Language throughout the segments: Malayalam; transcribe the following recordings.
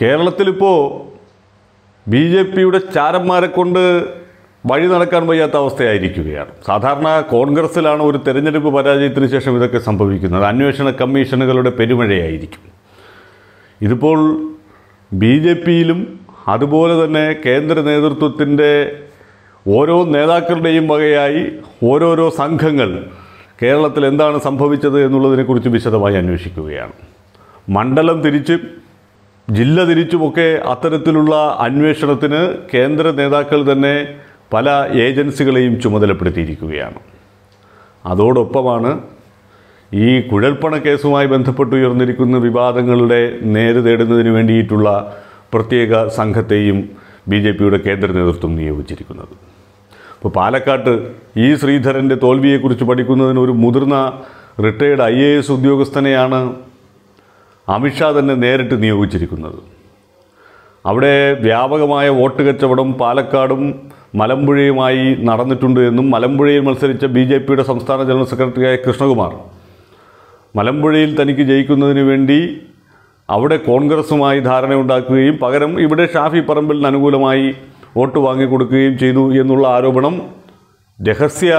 കേരളത്തിലിപ്പോൾ ബി ജെ പിയുടെ ചാരന്മാരെ കൊണ്ട് വഴി നടക്കാൻ വയ്യാത്ത അവസ്ഥയായിരിക്കുകയാണ് സാധാരണ കോൺഗ്രസ്സിലാണ് ഒരു തെരഞ്ഞെടുപ്പ് പരാജയത്തിന് ശേഷം ഇതൊക്കെ സംഭവിക്കുന്നത് അന്വേഷണ കമ്മീഷനുകളുടെ പെരുമഴയായിരിക്കും ഇതിപ്പോൾ ബി ജെ പിയിലും അതുപോലെ തന്നെ കേന്ദ്ര നേതൃത്വത്തിൻ്റെ ഓരോ നേതാക്കളുടെയും വകയായി ഓരോരോ സംഘങ്ങൾ കേരളത്തിൽ എന്താണ് സംഭവിച്ചത് എന്നുള്ളതിനെക്കുറിച്ച് വിശദമായി അന്വേഷിക്കുകയാണ് മണ്ഡലം തിരിച്ച് ജില്ല തിരിച്ചുമൊക്കെ അത്തരത്തിലുള്ള അന്വേഷണത്തിന് കേന്ദ്ര നേതാക്കൾ തന്നെ പല ഏജൻസികളെയും ചുമതലപ്പെടുത്തിയിരിക്കുകയാണ് അതോടൊപ്പമാണ് ഈ കുഴൽപ്പണ കേസുമായി ബന്ധപ്പെട്ട് ഉയർന്നിരിക്കുന്ന വിവാദങ്ങളുടെ നേര് തേടുന്നതിന് വേണ്ടിയിട്ടുള്ള പ്രത്യേക സംഘത്തെയും ബി ജെ പിയുടെ കേന്ദ്ര നേതൃത്വം നിയോഗിച്ചിരിക്കുന്നത് ഇപ്പോൾ പാലക്കാട്ട് ഈ ശ്രീധരൻ്റെ തോൽവിയെക്കുറിച്ച് പഠിക്കുന്നതിന് ഒരു മുതിർന്ന റിട്ടയേർഡ് ഐ ഉദ്യോഗസ്ഥനെയാണ് അമിത്ഷാ തന്നെ നേരിട്ട് നിയോഗിച്ചിരിക്കുന്നത് അവിടെ വ്യാപകമായ വോട്ട് കച്ചവടം പാലക്കാടും മലമ്പുഴയുമായി നടന്നിട്ടുണ്ട് എന്നും മലമ്പുഴയിൽ മത്സരിച്ച ബി ജെ പിയുടെ സംസ്ഥാന ജനറൽ സെക്രട്ടറിയായ കൃഷ്ണകുമാർ മലമ്പുഴയിൽ തനിക്ക് ജയിക്കുന്നതിന് വേണ്ടി അവിടെ കോൺഗ്രസുമായി ധാരണയുണ്ടാക്കുകയും പകരം ഇവിടെ ഷാഫി പറമ്പലിന് അനുകൂലമായി വോട്ട് വാങ്ങിക്കൊടുക്കുകയും ചെയ്തു എന്നുള്ള ആരോപണം രഹസ്യ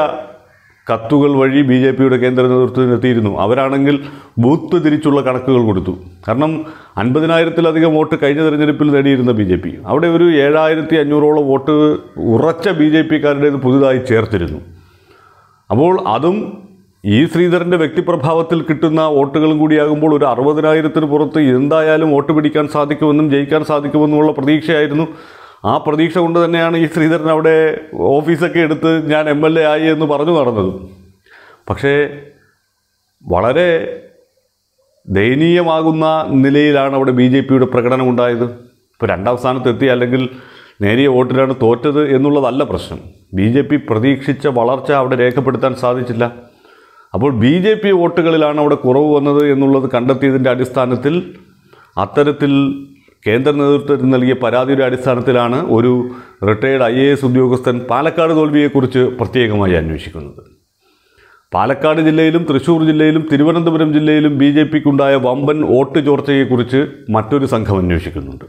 കത്തുകൾ വഴി ബി ജെ പിയുടെ കേന്ദ്ര നേതൃത്വത്തിന് എത്തിയിരുന്നു അവരാണെങ്കിൽ ബൂത്ത് തിരിച്ചുള്ള കണക്കുകൾ കൊടുത്തു കാരണം അൻപതിനായിരത്തിലധികം വോട്ട് കഴിഞ്ഞ തെരഞ്ഞെടുപ്പിൽ നേടിയിരുന്ന ബി ജെ പി അവിടെ ഒരു ഏഴായിരത്തി അഞ്ഞൂറോളം വോട്ട് ഉറച്ച ബി ജെ പിക്കാരുടേത് പുതുതായി ചേർത്തിരുന്നു അപ്പോൾ അതും ഈ ശ്രീധരൻ്റെ വ്യക്തിപ്രഭാവത്തിൽ കിട്ടുന്ന വോട്ടുകളും കൂടിയാകുമ്പോൾ ഒരു അറുപതിനായിരത്തിന് പുറത്ത് എന്തായാലും വോട്ട് പിടിക്കാൻ സാധിക്കുമെന്നും ജയിക്കാൻ സാധിക്കുമെന്നുമുള്ള പ്രതീക്ഷയായിരുന്നു ആ പ്രതീക്ഷ കൊണ്ട് തന്നെയാണ് ഈ ശ്രീധരൻ അവിടെ ഓഫീസൊക്കെ എടുത്ത് ഞാൻ എം എൽ എ ആയി എന്ന് പറഞ്ഞു നടന്നത് പക്ഷേ വളരെ ദയനീയമാകുന്ന നിലയിലാണ് അവിടെ ബി ജെ പിയുടെ പ്രകടനം ഉണ്ടായത് ഇപ്പോൾ രണ്ടാം സ്ഥാനത്തെത്തി അല്ലെങ്കിൽ നേരിയ വോട്ടിലാണ് തോറ്റത് എന്നുള്ളതല്ല പ്രശ്നം ബി ജെ പി പ്രതീക്ഷിച്ച വളർച്ച അവിടെ രേഖപ്പെടുത്താൻ സാധിച്ചില്ല അപ്പോൾ ബി ജെ പി വോട്ടുകളിലാണ് അവിടെ കുറവ് വന്നത് എന്നുള്ളത് കണ്ടെത്തിയതിൻ്റെ അടിസ്ഥാനത്തിൽ അത്തരത്തിൽ കേന്ദ്ര നേതൃത്വത്തിന് നൽകിയ പരാതിയുടെ അടിസ്ഥാനത്തിലാണ് ഒരു റിട്ടയേർഡ് ഐ എ എസ് ഉദ്യോഗസ്ഥൻ പാലക്കാട് തോൽവിയെക്കുറിച്ച് പ്രത്യേകമായി അന്വേഷിക്കുന്നത് പാലക്കാട് ജില്ലയിലും തൃശ്ശൂർ ജില്ലയിലും തിരുവനന്തപുരം ജില്ലയിലും ബി ജെ പിക്കുണ്ടായ വമ്പൻ വോട്ട് ചോർച്ചയെക്കുറിച്ച് മറ്റൊരു സംഘം അന്വേഷിക്കുന്നുണ്ട്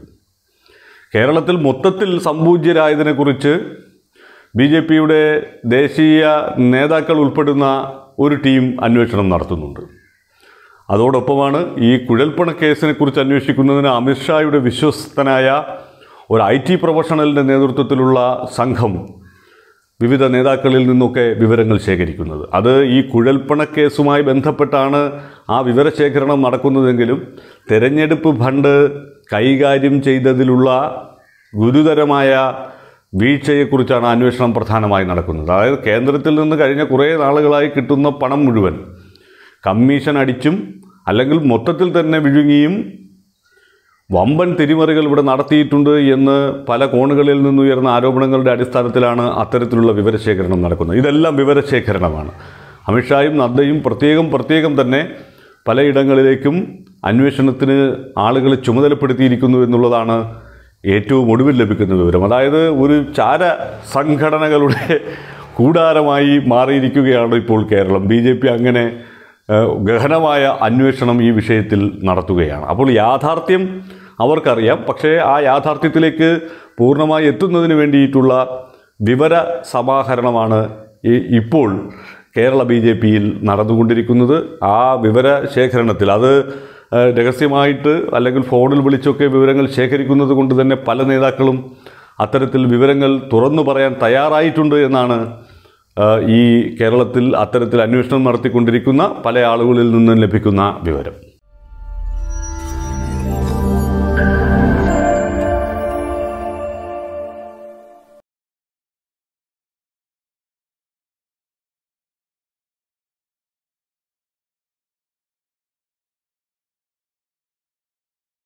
കേരളത്തിൽ മൊത്തത്തിൽ സംപൂജ്യരായതിനെക്കുറിച്ച് ബി ജെ പിയുടെ ദേശീയ നേതാക്കൾ ഉൾപ്പെടുന്ന ഒരു ടീം അന്വേഷണം നടത്തുന്നുണ്ട് അതോടൊപ്പമാണ് ഈ കുഴൽപ്പണ കേസിനെ കുറിച്ച് അന്വേഷിക്കുന്നതിന് അമിത്ഷായുടെ വിശ്വസ്തനായ ഒരു ഐ ടി പ്രൊഫഷണലിൻ്റെ നേതൃത്വത്തിലുള്ള സംഘം വിവിധ നേതാക്കളിൽ നിന്നൊക്കെ വിവരങ്ങൾ ശേഖരിക്കുന്നത് അത് ഈ കുഴൽപ്പണ കേസുമായി ബന്ധപ്പെട്ടാണ് ആ വിവരശേഖരണം നടക്കുന്നതെങ്കിലും തെരഞ്ഞെടുപ്പ് ഫണ്ട് കൈകാര്യം ചെയ്തതിലുള്ള ഗുരുതരമായ വീഴ്ചയെക്കുറിച്ചാണ് അന്വേഷണം പ്രധാനമായി നടക്കുന്നത് അതായത് കേന്ദ്രത്തിൽ നിന്ന് കഴിഞ്ഞ കുറേ നാളുകളായി കിട്ടുന്ന പണം മുഴുവൻ കമ്മീഷൻ അടിച്ചും അല്ലെങ്കിൽ മൊത്തത്തിൽ തന്നെ വിഴുങ്ങിയും വമ്പൻ തിരിമറികൾ ഇവിടെ നടത്തിയിട്ടുണ്ട് എന്ന് പല കോണുകളിൽ നിന്നുയർന്ന ആരോപണങ്ങളുടെ അടിസ്ഥാനത്തിലാണ് അത്തരത്തിലുള്ള വിവരശേഖരണം നടക്കുന്നത് ഇതെല്ലാം വിവരശേഖരണമാണ് അമിത്ഷായും നദ്ദയും പ്രത്യേകം പ്രത്യേകം തന്നെ പലയിടങ്ങളിലേക്കും അന്വേഷണത്തിന് ആളുകൾ ചുമതലപ്പെടുത്തിയിരിക്കുന്നു എന്നുള്ളതാണ് ഏറ്റവും ഒടുവിൽ ലഭിക്കുന്ന വിവരം അതായത് ഒരു ചാര സംഘടനകളുടെ കൂടാരമായി മാറിയിരിക്കുകയാണ് ഇപ്പോൾ കേരളം ബി അങ്ങനെ ഗഹനമായ അന്വേഷണം ഈ വിഷയത്തിൽ നടത്തുകയാണ് അപ്പോൾ യാഥാർത്ഥ്യം അവർക്കറിയാം പക്ഷേ ആ യാഥാർത്ഥ്യത്തിലേക്ക് പൂർണ്ണമായി എത്തുന്നതിന് വേണ്ടിയിട്ടുള്ള വിവര സമാഹരണമാണ് ഇപ്പോൾ കേരള ബി ജെ പിയിൽ നടന്നുകൊണ്ടിരിക്കുന്നത് ആ വിവര ശേഖരണത്തിൽ അത് രഹസ്യമായിട്ട് അല്ലെങ്കിൽ ഫോണിൽ വിളിച്ചൊക്കെ വിവരങ്ങൾ ശേഖരിക്കുന്നത് കൊണ്ട് തന്നെ പല നേതാക്കളും അത്തരത്തിൽ വിവരങ്ങൾ തുറന്നു പറയാൻ തയ്യാറായിട്ടുണ്ട് എന്നാണ് ഈ കേരളത്തിൽ അത്തരത്തിൽ അന്വേഷണം നടത്തിക്കൊണ്ടിരിക്കുന്ന പല ആളുകളിൽ നിന്നും ലഭിക്കുന്ന വിവരം